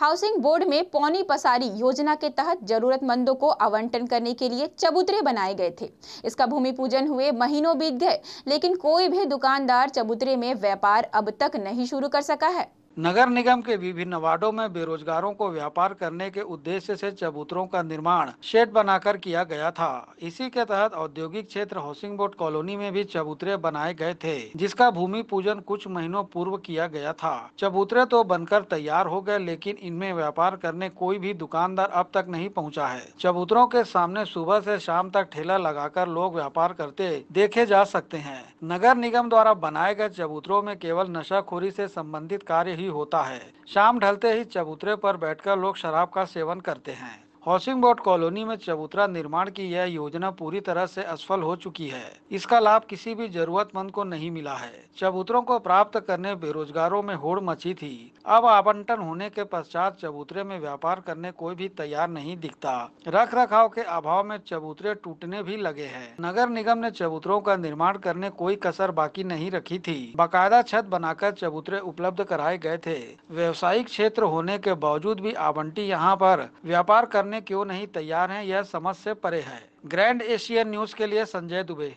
housing board में पौनी पसारी योजना के तहत जरूरतमंदों को आवंटन करने के लिए चबूतरे बनाए गए थे इसका भूमि पूजन हुए महीनों बीत गए लेकिन कोई भी दुकानदार चबूतरे में व्यापार अब तक नहीं शुरू कर सका है नगर निगम के विभिन्न वार्डो में बेरोजगारों को व्यापार करने के उद्देश्य से चबूतरों का निर्माण शेड बनाकर किया गया था इसी के तहत औद्योगिक क्षेत्र हाउसिंग बोर्ड कॉलोनी में भी चबूतरे बनाए गए थे जिसका भूमि पूजन कुछ महीनों पूर्व किया गया था चबूतरे तो बनकर तैयार हो गए लेकिन इनमें व्यापार करने कोई भी दुकानदार अब तक नहीं पहुँचा है चबूतरों के सामने सुबह ऐसी शाम तक ठेला लगाकर लोग व्यापार करते देखे जा सकते हैं नगर निगम द्वारा बनाए गए चबूतरों में केवल नशाखोरी ऐसी सम्बन्धित कार्य ही होता है शाम ढलते ही चबूतरे पर बैठकर लोग शराब का सेवन करते हैं हाउसिंग बोर्ड कॉलोनी में चबूतरा निर्माण की यह योजना पूरी तरह से असफल हो चुकी है इसका लाभ किसी भी जरूरतमंद को नहीं मिला है चबूतरों को प्राप्त करने बेरोजगारों में होड़ मची थी अब आवंटन होने के पश्चात चबूतरे में व्यापार करने कोई भी तैयार नहीं दिखता रख रखाव के अभाव में चबूतरे टूटने भी लगे है नगर निगम ने चबूतरों का निर्माण करने कोई कसर बाकी नहीं रखी थी बाकायदा छत बनाकर चबूतरे उपलब्ध कराए गए थे व्यवसायिक क्षेत्र होने के बावजूद भी आवंटी यहाँ पर व्यापार करने करने क्यों नहीं तैयार हैं यह समझ से परे है ग्रैंड एशियन न्यूज के लिए संजय दुबे